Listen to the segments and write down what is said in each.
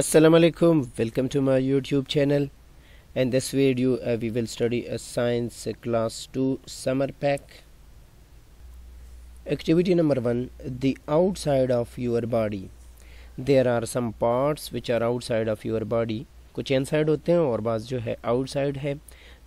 Assalamualaikum welcome to my YouTube channel and this video uh, we will study a science class 2 summer pack activity number 1 the outside of your body there are some parts which are outside of your body कुछ inside होते हैं और बाज जो है outside है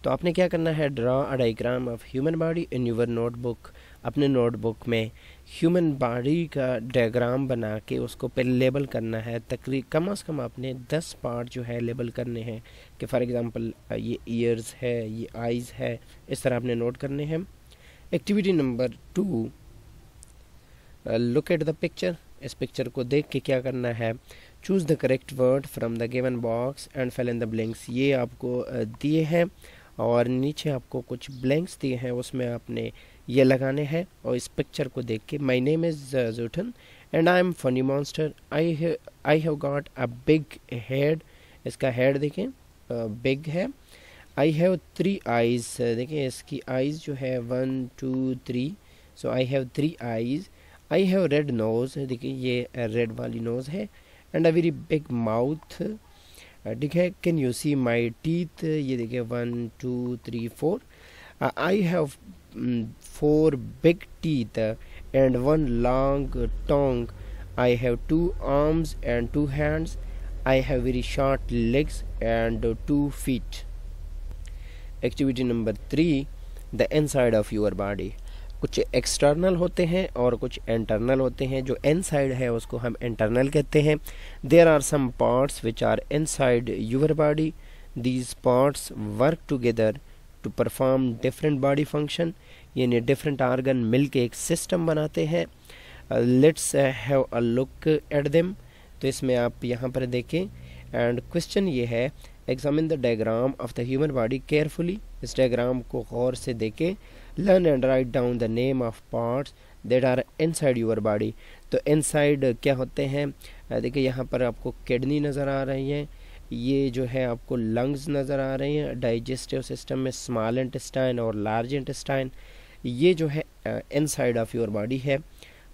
तो आपने क्या करना है Draw a diagram of human body in your notebook. अपने notebook में ह्यूमन बॉडी का डायग्राम बना के उसको पहले लेबल करना है तकरीब कम अज़ कम आपने दस पार्ट जो है लेबल करने हैं कि फ़ॉर एग्ज़ाम्पल ये ईयर्स है ये आइज़ है इस तरह आपने नोट करने हैं activity number two look at the picture इस पिक्चर को देख के क्या करना है choose the correct word from the given box and fill in the blanks ये आपको दिए हैं और नीचे आपको कुछ ब्लैंक्स दिए हैं उसमें आपने ये लगाने हैं और इस पिक्चर को देख के माई नेम इज़ जूठन and I am funny monster I I have got a big head इसका हेड देखें बिग है आई हैव थ्री आइज़ देखें इसकी आइज़ जो है one two three so I have three eyes I have red nose देखिए ये red वाली नोज़ है and a very big mouth ठीक है can you see my teeth ये देखिए one two three four I have Mm, four big teeth and one long tongue. I have two arms and two hands. I have very short legs and two feet. Activity number three the inside of your body कुछ external होते हैं और कुछ internal होते हैं जो inside है उसको हम इंटरनल कहते हैं there are some parts which are inside your body these parts work together to perform different body function यानी डिफरेंट आर्गन मिलके एक सिस्टम बनाते हैं let's have a look at them तो इसमें आप यहाँ पर देखें एंड क्वेश्चन ये है examine the diagram of the human body carefully इस डायग्राम को गौर से देखें learn and write down the name of parts that are inside your body तो इनसाइड क्या होते हैं uh, देखिए यहाँ पर आपको किडनी नज़र आ रही है ये जो है आपको लंग्स नज़र आ रहे हैं डाइजेस्टिव सिस्टम में स्मॉल इंटेस्टाइन और लार्ज इंटेस्टाइन ये जो है इनसाइड ऑफ योर बॉडी है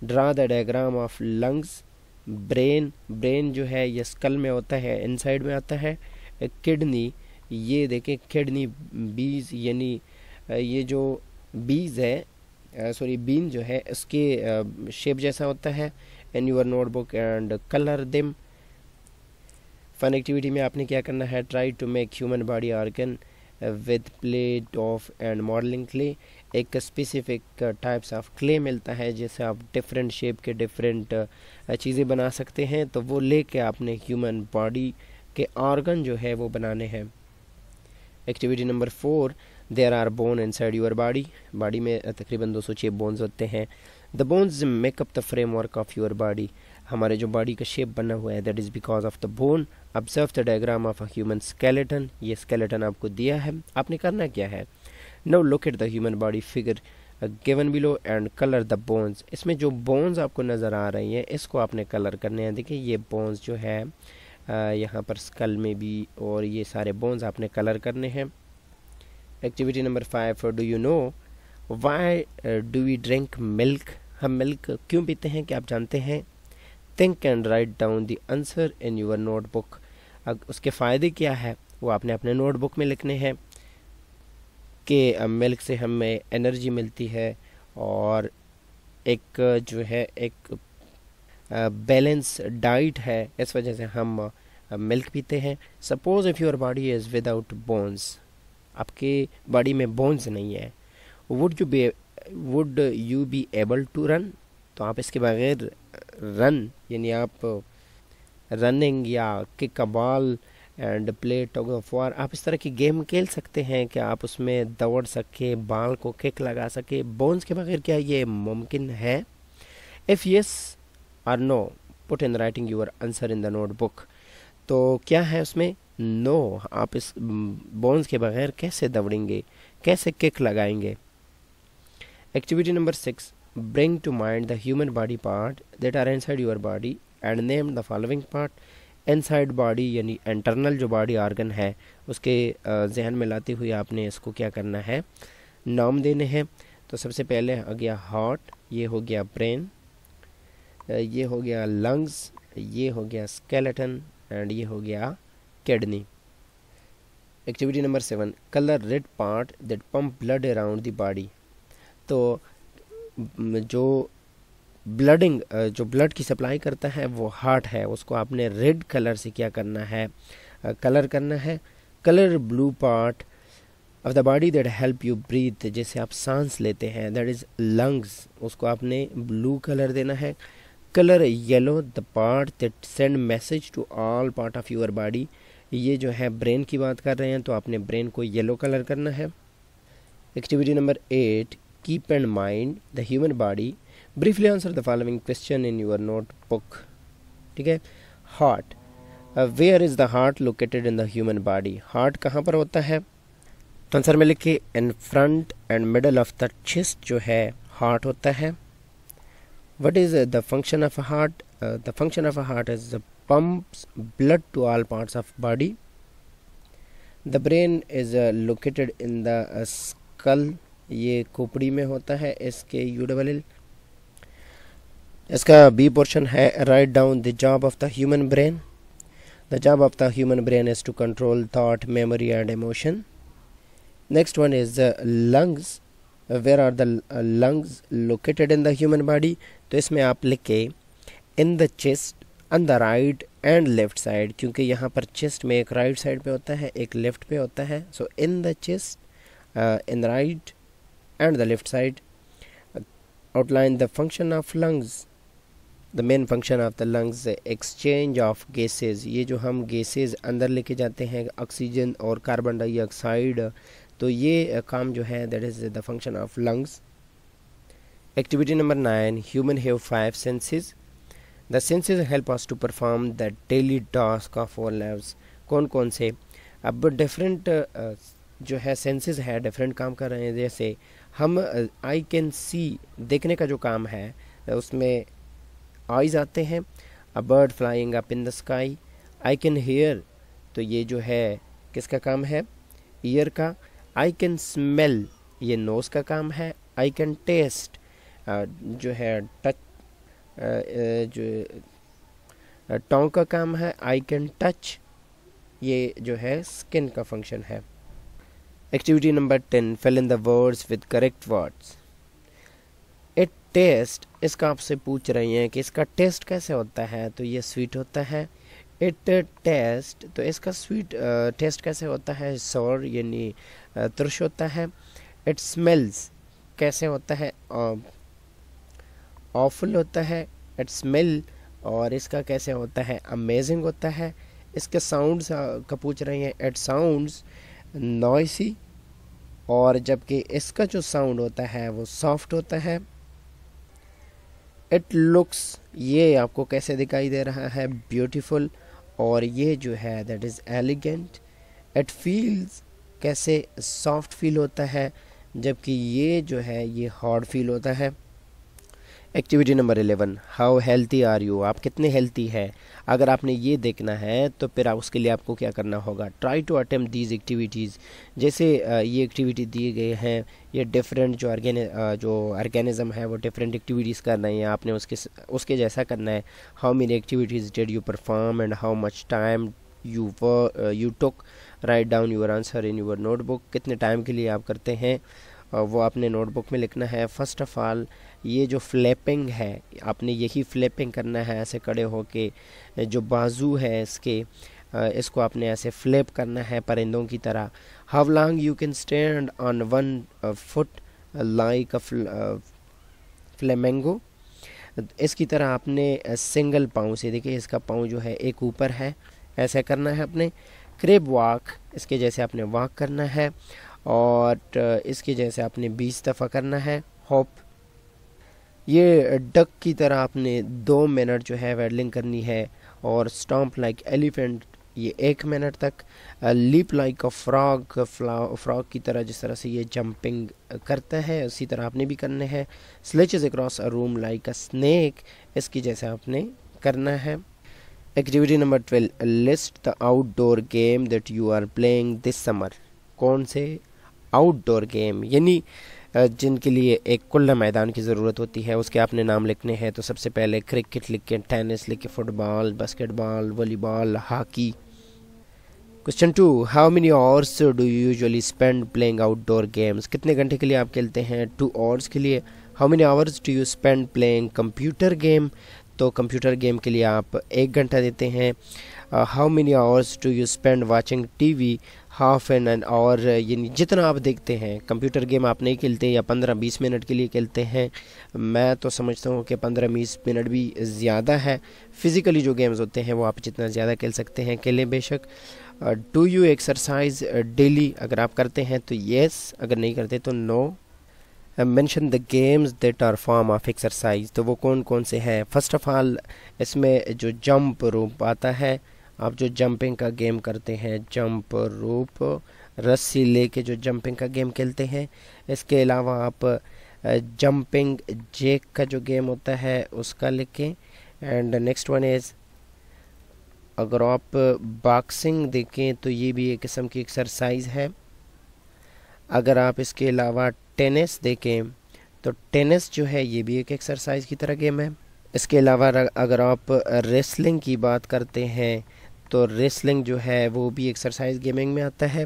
draw the diagram of lungs brain brain जो है ये स्कल में होता है इनसाइड में आता है किडनी ये देखें किडनी बीज यानी ये जो बीज है सॉरी बीन जो है इसके शेप जैसा होता है in your notebook and colour them fun activity में आपने क्या करना है try to make human body organ with plate of and modelling clay एक स्पेसिफिक टाइप्स ऑफ क्ले मिलता है जैसे आप डिफरेंट शेप के डिफरेंट uh, चीज़ें बना सकते हैं तो वो लेके आपने ह्यूमन बॉडी के ऑर्गन जो है वो बनाने हैं activity number four there are bone inside your body body में तकरीबन दो सौ छः बोन्स होते हैं the bones make up the framework of your body हमारे जो बॉडी का शेप बना हुआ है that is because of the bone observe the diagram of a human skeleton ये स्केलेटन आपको दिया है आपने करना क्या है now look at the human body figure given below and colour the bones इसमें जो बोन्स आपको नज़र आ रही हैं इसको आपने कलर करने हैं देखिए ये बोन्स जो है uh, यहाँ पर स्कल में भी और ये सारे बोन्स आपने कलर करने हैं activity number five do you know why do we drink milk हम मिल्क क्यों पीते हैं क्या आप जानते हैं think and write down the answer in your notebook उसके फ़ायदे क्या है वो आपने अपने नोटबुक में लिखने हैं कि मिल्क से हमें एनर्जी मिलती है और एक जो है एक बैलेंस डाइट है इस वजह से हम मिल्क पीते हैं suppose if your body is without bones आपके बॉडी में बोन्स नहीं है would you be would you be able to run तो आप इसके बगैर रन यानी आप रनिंग या kick ball and play tug of war आप इस तरह की गेम खेल सकते हैं कि आप उसमें दौड़ सके बाल को किक लगा सके बोन्स के बगैर क्या ये मुमकिन है if yes or no put in writing your answer in the notebook तो क्या है उसमें नो no, आप इस बोन्स के बगैर कैसे दौड़ेंगे कैसे किक लगाएंगे activity number six bring to mind the human body part that are inside your body and name the following part inside body यानी इंटरनल जो बॉडी ऑर्गन है उसके जहन में लाते हुए आपने इसको क्या करना है नाम देने हैं तो सबसे पहले आ गया हार्ट ये हो गया ब्रेन ये हो गया लंग्स ये हो गया स्केलेटन एंड ये हो गया kidney activity number seven colour red part that pump blood around the body तो जो ब्लडिंग जो ब्लड की सप्लाई करता है वो हार्ट है उसको आपने रेड कलर से क्या करना है कलर करना है colour blue part of the body that help you breathe जैसे आप सांस लेते हैं दैट इज़ लंग्स उसको आपने ब्लू कलर देना है colour yellow the part that send message to all part of your body ये जो है ब्रेन की बात कर रहे हैं तो आपने ब्रेन को येलो कलर करना है activity number eight keep in mind the human body briefly answer the following question in your notebook ठीक है heart where is the heart located in the human body heart कहाँ पर होता है तो आंसर में लिखिए in front and middle of the chest जो है हार्ट होता है what is the function of heart the function of heart is pumps blood to all parts of body the brain is uh, located in the uh, skull ये खोपड़ी में होता है इसके यू डबल एल इसका B portion है write down the job of the human brain the job of the human brain is to control thought memory and emotion next one is the lungs where are the lungs located in the human body तो इसमें आप लिख के in the chest on the right and left side क्योंकि यहाँ पर chest में एक राइट right साइड पे होता है एक लेफ्ट पे होता है so in the chest in right and the left side uh, outline the function of lungs the main function of the lungs exchange of gases ye jo hum gases andar leke jate hain oxygen aur carbon dioxide to ye kaam jo hai that is the function of lungs activity number 9 human have five senses the senses help us to perform the daily task of our lives kon kon se ab different uh, jo senses hai different kaam kar rahe hain jaise हम I can see देखने का जो काम है uh, उसमें eyes आते हैं a bird flying up in the sky I can hear तो ये जो है किसका काम है ईयर का आई कैन स्मेल ये नोज़ का काम है आई कैन टेस्ट जो है टच uh, uh, जो टोंग का काम है आई कैन टच ये जो है स्किन का फंक्शन है Activity number 10 fill in the words with correct words. It test इसका आपसे पूछ रही हैं कि इसका टेस्ट कैसे होता है तो ये स्वीट होता है इट टेस्ट तो इसका स्वीट टेस्ट कैसे होता है सौर यानी तुरश होता है इट स्मेल्स कैसे होता है ऑफुल होता है इट स्मेल और इसका कैसे होता है अमेजिंग होता है इसके साउंड्स का पूछ रहे हैं इट साउंड्स नॉइसी और जबकि इसका जो साउंड होता है वो सॉफ्ट होता है इट लुक्स ये आपको कैसे दिखाई दे रहा है ब्यूटीफुल और ये जो है that is elegant it feels कैसे सॉफ्ट फील होता है जबकि ये जो है ये हार्ड फील होता है activity number eleven how healthy are you आप कितने हेल्थी है अगर आपने ये देखना है तो फिर आप उसके लिए आपको क्या करना होगा try to attempt these activities जैसे ये एक्टिविटी दिए गए हैं ये डिफरेंट जो ऑर्गेनि जो ऑर्गेनिज़म है वो डिफरेंट एक्टिविटीज़ करना है आपने उसके उसके जैसा करना है how many activities did you perform and how much time you you took write down your answer in your notebook कितने टाइम के लिए आप करते हैं वो आपने नोटबुक में लिखना है फर्स्ट ऑफ़ ऑल ये जो फ्लैपिंग है आपने यही फ्लैपिंग करना है ऐसे खड़े के जो बाजू है इसके इसको आपने ऐसे फ्लैप करना है परिंदों की तरह how long you can stand on one foot like a flamingo इसकी तरह आपने सिंगल पाँव से देखिए इसका पाँव जो है एक ऊपर है ऐसा करना है अपने क्रेब वॉक इसके जैसे आपने वॉक करना है और इसके जैसे आपने बीस दफ़ा करना है होप ये डक की तरह आपने दो मिनट जो है वेडलिंग करनी है और स्टम्प लाइक एलिफेंट ये एक मिनट तक leap like a frog frog की तरह जिस तरह से ये जंपिंग करता है उसी तरह आपने भी करना है slither across a room like a snake इसकी जैसे आपने करना है activity number twelve list the outdoor game that you are playing this summer कौन से आउटडोर गेम यानी जिनके लिए एक कुल्ला मैदान की ज़रूरत होती है उसके आपने नाम लिखने हैं तो सबसे पहले क्रिकेट लिख के टेनिस लिख के football basketball volleyball hockey question two how many hours do you usually spend playing outdoor games कितने घंटे के लिए आप खेलते हैं टू आवर्स के लिए how many hours do you spend playing computer game तो कंप्यूटर गेम के लिए आप एक घंटा देते हैं uh, how many hours do you spend watching TV half an an और uh, यानी जितना आप देखते हैं कंप्यूटर गेम आप नहीं खेलते या पंद्रह बीस मिनट के लिए खेलते हैं मैं तो समझता हूँ कि पंद्रह बीस मिनट भी ज़्यादा है फिज़िकली जो गेम्स होते हैं वो आप जितना ज़्यादा खेल सकते हैं खेलें बेशक डू यू एक्सरसाइज डेली अगर आप करते हैं तो येस अगर नहीं करते तो no mention the games that are form of exercise तो वो कौन कौन से हैं फर्स्ट ऑफ़ ऑल इसमें जो जंप रूप आता है आप जो जंपिंग का गेम करते हैं जंप रूप रस्सी लेके जो जंपिंग का गेम खेलते हैं इसके अलावा आप जंपिंग जेक का जो गेम होता है उसका लिखें एंड नेक्स्ट वन इज़ अगर आप बॉक्सिंग देखें तो ये भी एक किस्म की एक्सरसाइज है अगर आप इसके अलावा टेनिस देखें तो टेनिस जो है ये भी एक एक्सरसाइज की तरह गेम है इसके अलावा अगर आप रेसलिंग की बात करते हैं तो रेसलिंग जो है वो भी एक्सरसाइज गेमिंग में आता है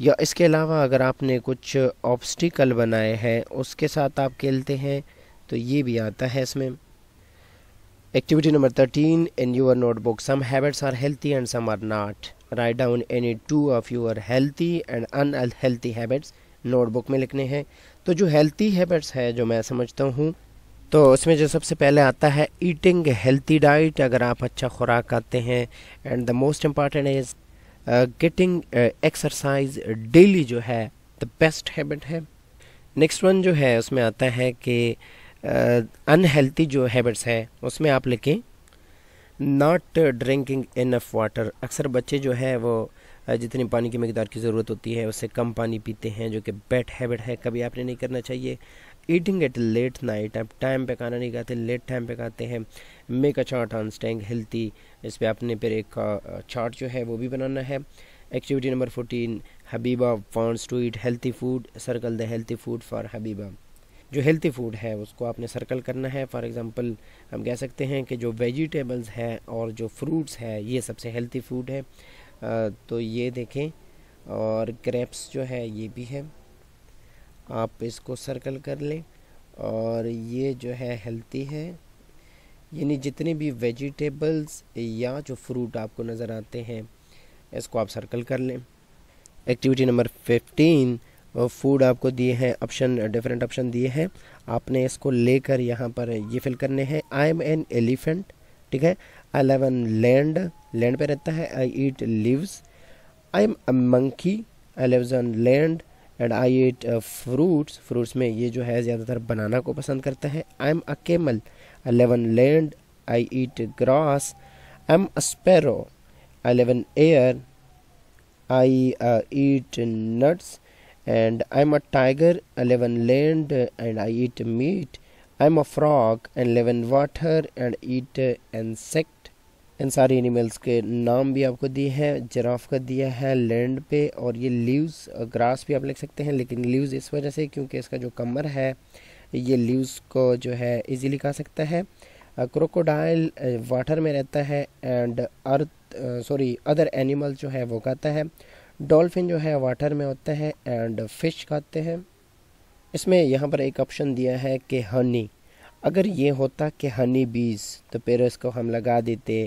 या इसके अलावा अगर आपने कुछ ऑब्स्टिकल बनाए हैं उसके साथ आप खेलते हैं तो ये भी आता है इसमें activity number thirteen in your notebook some habits are healthy and some are not write down any two of your healthy and unhealthy habits notebook में लिखने हैं तो जो हेल्थी हैबिट्स है जो मैं समझता हूँ तो इसमें जो सबसे पहले आता है ईटिंग हेल्थी डाइट अगर आप अच्छा खुराक खाते हैं and the most important is getting exercise daily जो है द बेस्ट हैबिट है नेक्स्ट वन जो है उसमें आता है कि अनहेल्थी uh, जो हैबिट्स हैं उसमें आप लिखें नॉट ड्रिंकिंग इनफ वाटर अक्सर बच्चे जो है वो uh, जितनी पानी की मकदार की ज़रूरत होती है उससे कम पानी पीते हैं जो कि बैड हैबिट है कभी आपने नहीं करना चाहिए ईटिंग एट लेट नाइट आप टाइम पे खाना नहीं खाते लेट टाइम पे खाते हैं make a chart on staying healthy इस पर आपने फिर एक चार्ट जो है वो भी बनाना है activity number fourteen Habiba wants to eat healthy food circle the healthy food for Habiba जो हेल्थी फूड है उसको आपने सर्कल करना है फॉर एग्जांपल हम कह सकते हैं कि जो वेजिटेबल्स है और जो फ्रूट्स है ये सबसे हेल्थी फूड है तो ये देखें और क्रेप्स जो है ये भी है आप इसको सर्कल कर लें और ये जो है हेल्थी है यानी जितने भी वेजिटेबल्स या जो फ्रूट आपको नज़र आते हैं इसको आप सर्कल कर लें एक्टिविटी नंबर फिफ्टीन फूड आपको दिए हैं ऑप्शन डिफरेंट ऑप्शन दिए हैं आपने इसको लेकर यहाँ पर ये फिल करने हैं आई एम एन एलिफेंट ठीक है I live on land land पे रहता है I eat leaves I am a monkey I lives on land and I ate fruits fruits में ये जो है ज़्यादातर बनाना को पसंद करता है I am a camel I live on land I eat grass I am a sparrow I live on air I eat nuts and I'm a tiger, 11 land, and I eat meat. I'm a frog, and 11 water, and eat uh, insect. इन सारे animals के नाम भी आपको दिए हैं जराफ का दिया है लैंड पे और ये लीव्स ग्रास भी आप लिख सकते हैं लेकिन लीव्स इस वजह से क्योंकि इसका जो कमर है ये लीव्स को जो है इजीली खा सकता है क्रोकोडाइल वाटर में रहता है and earth sorry other animal जो है वो खाता है डॉल्फिन जो है वाटर में होता है एंड फिश खाते हैं इसमें यहाँ पर एक ऑप्शन दिया है कि हनी अगर ये होता कि हनी बीज तो फिर इसको हम लगा देते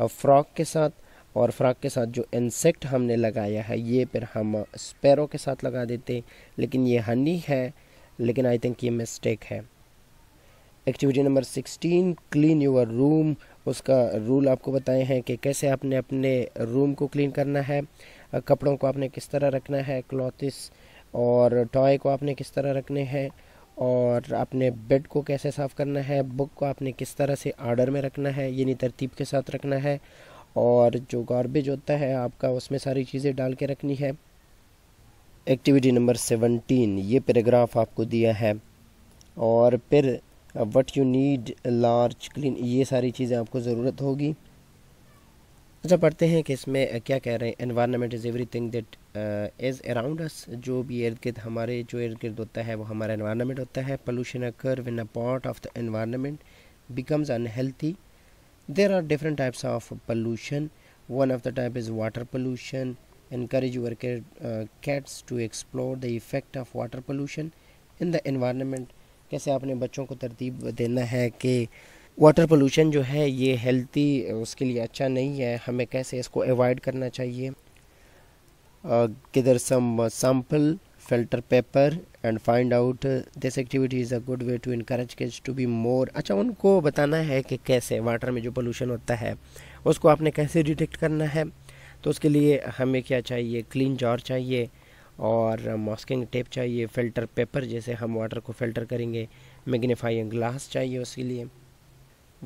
फ्रॉक के साथ और फ्रॉक के साथ जो इंसेक्ट हमने लगाया है ये फिर हम स्पैरो के साथ लगा देते लेकिन ये हनी है लेकिन आई थिंक ये मिस्टेक है activity number sixteen clean your room उसका रूल आपको बताए हैं कि कैसे आपने अपने रूम को क्लीन करना है कपड़ों को आपने किस तरह रखना है क्लॉथिस और टॉय को आपने किस तरह रखने हैं और आपने बेड को कैसे साफ़ करना है बुक को आपने किस तरह से आर्डर में रखना है यानी तरतीब के साथ रखना है और जो गारबेज होता है आपका उसमें सारी चीज़ें डाल के रखनी है एक्टिविटी नंबर सेवनटीन ये पैराग्राफ आपको दिया है और फिर what you need large clean ये सारी चीज़ें आपको ज़रूरत होगी अच्छा पढ़ते हैं कि इसमें क्या कह रहे हैं environment is everything that is around us जो भी इर्द गिर्द हमारे जो इर्द गिर्द होता है वो हमारा एनवायरनमेंट होता है pollution occur when a part of the environment becomes unhealthy there are different types of pollution one of the type is water pollution encourage your kids to explore the effect of water pollution in the environment कैसे आपने बच्चों को तरतीब देना है कि water pollution जो है ये हेल्थी उसके लिए अच्छा नहीं है हमें कैसे इसको अवॉइड करना चाहिए किधर some sample filter paper and find out this activity is a good way to encourage kids to be more अच्छा उनको बताना है कि कैसे वाटर में जो पोल्यूशन होता है उसको आपने कैसे डिटेक्ट करना है तो उसके लिए हमें क्या चाहिए क्लीन जार चाहिए और मॉस्किंग टेप चाहिए फ़िल्टर पेपर जैसे हम वाटर को फ़िल्टर करेंगे मैग्नीफाइंग ग्लास चाहिए उसके लिए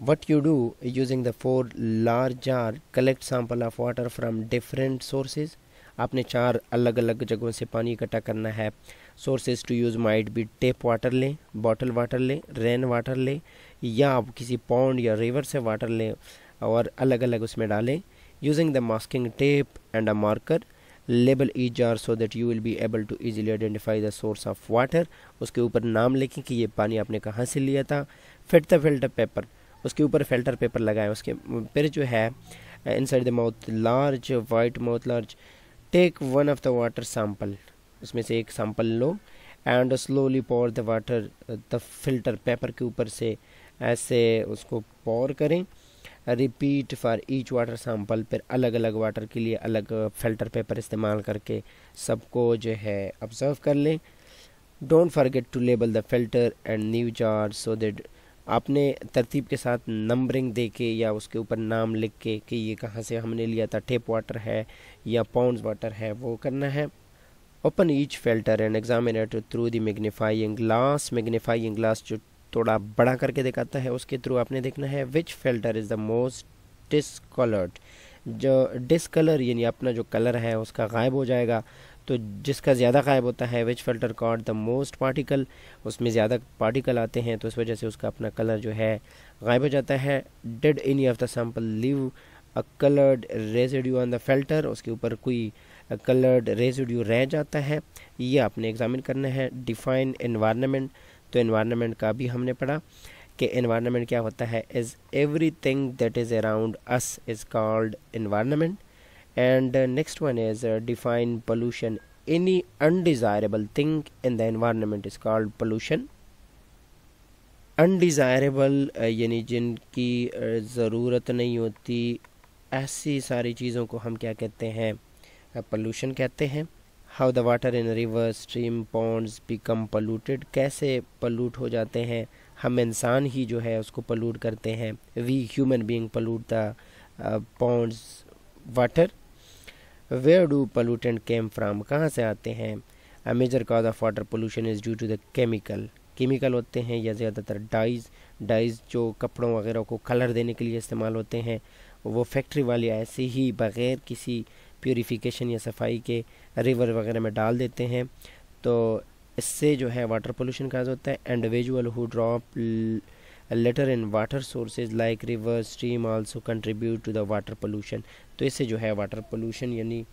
what you do using the four large jar collect sample of water from different sources आपने चार अलग अलग जगहों से पानी इकट्ठा करना है sources to use might be tap water लें बॉटल वाटर लें रेन वाटर लें या आप किसी पौंड या रिवर से वाटर लें और अलग अलग उसमें डालें using the masking tape and a marker label each jar so that you will be able to easily identify the source of water उसके ऊपर नाम लिखें कि ये पानी आपने कहाँ से लिया था फिट द फिल्टर पेपर उसके ऊपर फिल्टर पेपर लगाएं उसके फिर जो है inside the mouth large wide mouth large take one of the water sample उसमें से एक सैम्पल लो and slowly pour the water the filter paper के ऊपर से ऐसे उसको पोर करें repeat for each water sample फिर अलग अलग वाटर के लिए अलग फिल्टर पेपर इस्तेमाल करके सबको जो है ऑब्जर्व कर लें don't forget to label the filter and new jar so that आपने तरतीब के साथ नंबरिंग दे के या उसके ऊपर नाम लिख के कि ये कहाँ से हमने लिया था टेप वाटर है या पाउंड वाटर है वो करना है open each filter and examine it through the magnifying glass magnifying glass जो थोड़ा बड़ा करके दिखाता है उसके थ्रू आपने देखना है which filter is the most discoloured जो डिसकलर यानी अपना जो कलर है उसका गायब हो जाएगा तो जिसका ज़्यादा गायब होता है which filter caught the most particle उसमें ज़्यादा पार्टिकल आते हैं तो इस वजह से उसका अपना कलर जो है गायब हो जाता है did any of the sample leave a coloured residue on the filter उसके ऊपर कोई कलर्ड रेजिड्यू रह जाता है ये आपने एग्जामिन करना है डिफाइन इन्वायरमेंट तो इन्वायरमेंट का भी हमने पढ़ा कि इन्वायरमेंट क्या होता है is everything that is around us is called environment and uh, next one is uh, define pollution any undesirable thing in the environment is called pollution undesirable uh, यानी जिनकी uh, ज़रूरत नहीं होती ऐसी सारी चीज़ों को हम क्या कहते हैं पोल्यूशन uh, कहते हैं how the water in river stream ponds become polluted कैसे पलूट हो जाते हैं हम इंसान ही जो है उसको पलूट करते हैं we human being pollute the ponds water where do pollutant came from कहाँ से आते हैं a major cause of water pollution is due to the chemical chemical होते हैं या ज़्यादातर डाइज डाइज जो कपड़ों वगैरह को कलर देने के लिए इस्तेमाल होते हैं वो फैक्ट्री वाले ऐसे ही बग़ैर किसी प्योरीफिकेशन या सफाई के रिवर वगैरह में डाल देते हैं तो इससे जो है वाटर पोलूशन काज होता है and visual who drop litter in water sources like river stream also contribute to the water pollution तो इससे जो है वाटर पोल्यूशन यानी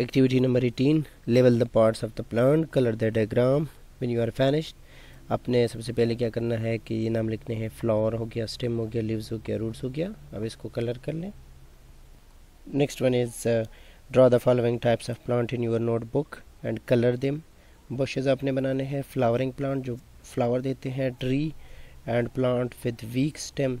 एक्टिविटी नंबर एटीन लेवल the parts of the plant colour the diagram when you are finished आपने सबसे पहले क्या करना है कि ये नाम लिखने हैं फ्लावर हो गया स्टेम हो गया लीव्स हो गया रूट्स हो गया अब इसको कलर कर लें next one is draw the following types of plant in your notebook and colour them bushes आपने बनाने हैं फ्लावरिंग प्लांट जो फ्लावर देते हैं tree and plant with weak stem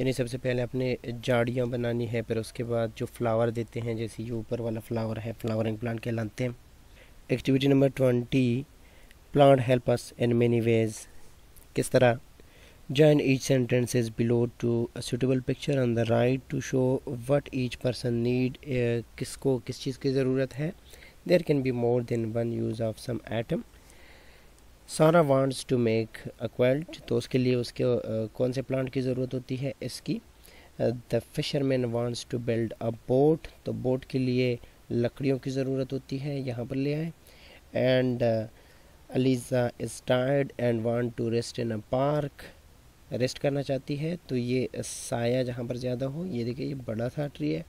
यानी सबसे पहले अपने जाड़ियाँ बनानी है फिर उसके बाद जो फ्लावर देते हैं जैसे ये ऊपर वाला फ्लावर है फ्लावरिंग प्लांट कहलाते हैं activity number twenty plant help us in many ways किस तरह join each sentence is to a suitable picture on the right to show what each person uh, किसको किस चीज़ की ज़रूरत है there can be more than one use of some atom Sara wants to make a quilt तो उसके लिए उसके कौन से प्लांट की ज़रूरत होती है इसकी the fisherman wants to build a boat तो बोट के लिए लकड़ियों की ज़रूरत होती है यहाँ पर ले आए and Aliza is tired and want to rest in a park rest करना चाहती है तो ये साया जहाँ पर ज़्यादा हो ये देखिए ये बड़ा सा ट्री है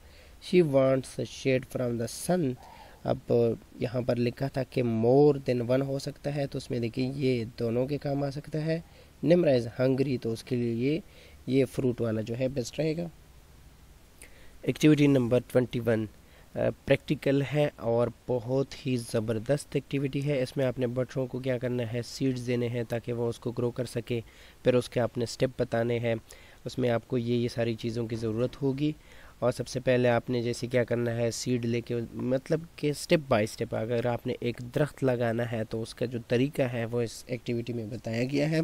she wants shade from the sun अब यहाँ पर लिखा था कि मोर देन वन हो सकता है तो उसमें देखिए ये दोनों के काम आ सकता है निमरा इज़ हंगरी तो उसके लिए ये ये फ्रूट वाला जो है बेस्ट रहेगा activity number twenty one practical है और बहुत ही ज़बरदस्त एक्टिविटी है इसमें आपने बच्चों को क्या करना है सीड्स देने हैं ताकि वो उसको ग्रो कर सके फिर उसके आपने स्टेप बताने हैं उसमें आपको ये ये सारी चीज़ों की ज़रूरत होगी और सबसे पहले आपने जैसे क्या करना है सीड लेके मतलब कि स्टेप बाय स्टेप अगर आपने एक दरख्त लगाना है तो उसका जो तरीका है वो इस एक्टिविटी में बताया गया है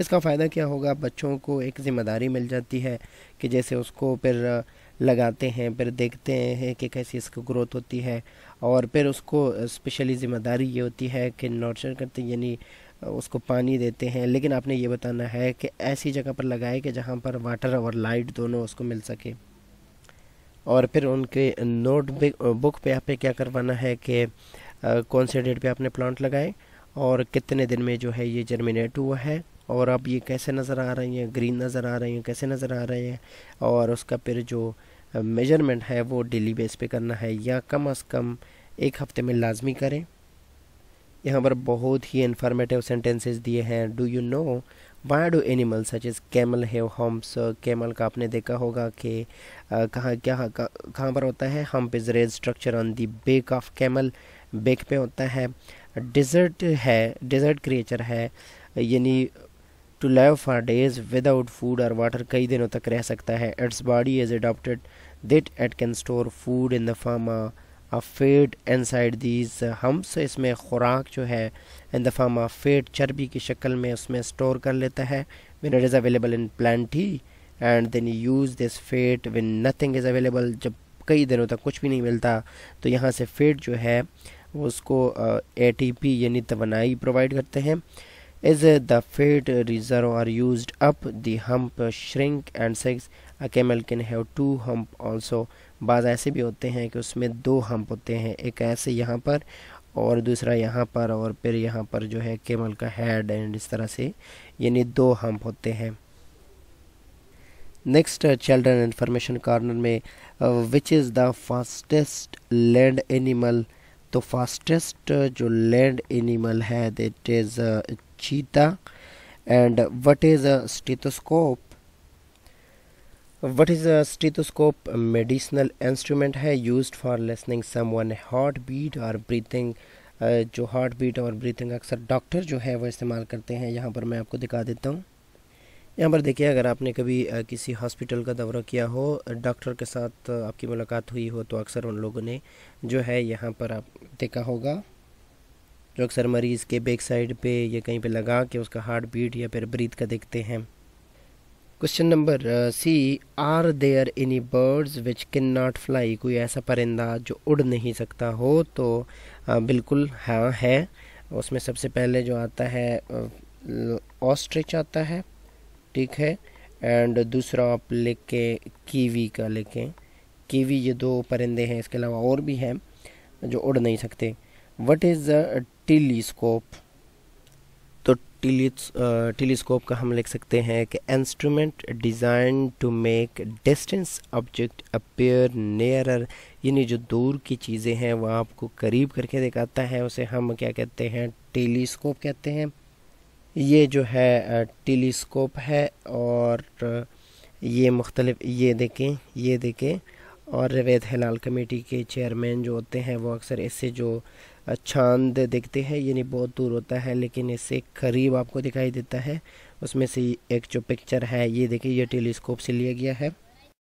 इसका फ़ायदा क्या होगा बच्चों को एक ज़िम्मेदारी मिल जाती है कि जैसे उसको फिर लगाते हैं फिर देखते हैं कि कैसी इसको ग्रोथ होती है और फिर उसको स्पेशली ज़िम्मेदारी ये होती है कि नॉर्चर करते यानी उसको पानी देते हैं लेकिन आपने ये बताना है कि ऐसी जगह पर लगाए कि जहाँ पर वाटर और लाइट दोनों उसको मिल सके और फिर उनके नोट बुक पे आप क्या करवाना है कि कौन से डेट पे आपने प्लांट लगाए और कितने दिन में जो है ये जर्मिनेट हुआ है और अब ये कैसे नज़र आ रही हैं ग्रीन नज़र आ रही हैं कैसे नज़र आ रहे हैं और उसका फिर जो मेजरमेंट है वो डेली बेस पे करना है या कम अज़ कम एक हफ्ते में लाजमी करें यहाँ पर बहुत ही इन्फॉर्मेटिव सेंटेंसेस दिए हैं do you know why do animal such as camel have humps camel का आपने देखा होगा कि कहाँ क्या कहाँ पर होता है hump is raised structure on the back of camel back पे होता है डिज़र्ट है डिज़र्ट क्रिएचर है यानी to live for days without food और वाटर कई दिनों तक रह सकता है its body is adapted that it can store food in the form of fat inside these humps इसमें खुराक जो है इन द फेट चर्बी की शक्ल में उसमें स्टोर कर लेता है when it is available in plenty and then you use this fat when nothing is जब कई दिनों तक कुछ भी नहीं मिलता तो यहाँ से फेट जो है वो उसको ए टी पी यानी तोनाई प्रोवाइड करते हैं is the fat reserve are use up the hump shrink and sags a camel can have two hump also बाज़ ऐसे भी होते हैं कि उसमें दो हम्प होते हैं एक ऐसे यहाँ पर और दूसरा यहाँ पर और फिर यहाँ पर जो है केमल का हेड एंड इस तरह से यानी दो हम्प होते हैं नेक्स्ट चिल्ड्रन इन्फॉर्मेशन कॉर्नर में which is the fastest land animal तो फास्टेस्ट uh, जो लैंड एनिमल है that is cheetah and what is stethoscope is a a medicinal instrument है use for listening some one heart beat और breathing जो heart beat और breathing अक्सर doctor जो है वो इस्तेमाल करते हैं यहाँ पर मैं आपको दिखा देता हूँ यहाँ पर देखिए अगर आपने कभी किसी हॉस्पिटल का दौरा किया हो डॉक्टर के साथ आपकी मुलाकात हुई हो तो अक्सर उन लोगों ने जो है यहाँ पर आप देखा होगा जो अक्सर मरीज़ के बैक साइड पे या कहीं पे लगा के उसका हार्ट बीट या फिर ब्रीथ का देखते हैं question number C are there any birds which can not fly कोई ऐसा परिंदा जो उड़ नहीं सकता हो तो uh, बिल्कुल हाँ है उसमें सबसे पहले जो आता है ऑस्ट्रिच uh, आता है ठीक है एंड दूसरा आप लेके कीवी का लेके कीवी ये दो परिंदे हैं इसके अलावा और भी हैं जो उड़ नहीं सकते what is the telescope telescope का हम लिख सकते हैं कि instrument design to make distance object appear nearer यानी जो दूर की चीज़ें हैं वह आपको करीब करके दिखाता है उसे हम क्या कहते हैं टेलीस्कोप कहते हैं ये जो है टेलीस्कोप है और ये मुख्तलिफ ये देखें ये देखें और रवैद हलाल कमेटी के चेयरमैन जो होते हैं वो अक्सर इससे जो चांद देखते हैं यानी बहुत दूर होता है लेकिन इससे करीब आपको दिखाई देता है उसमें से एक जो पिक्चर है ये देखिए ये टेलीस्कोप से लिया गया है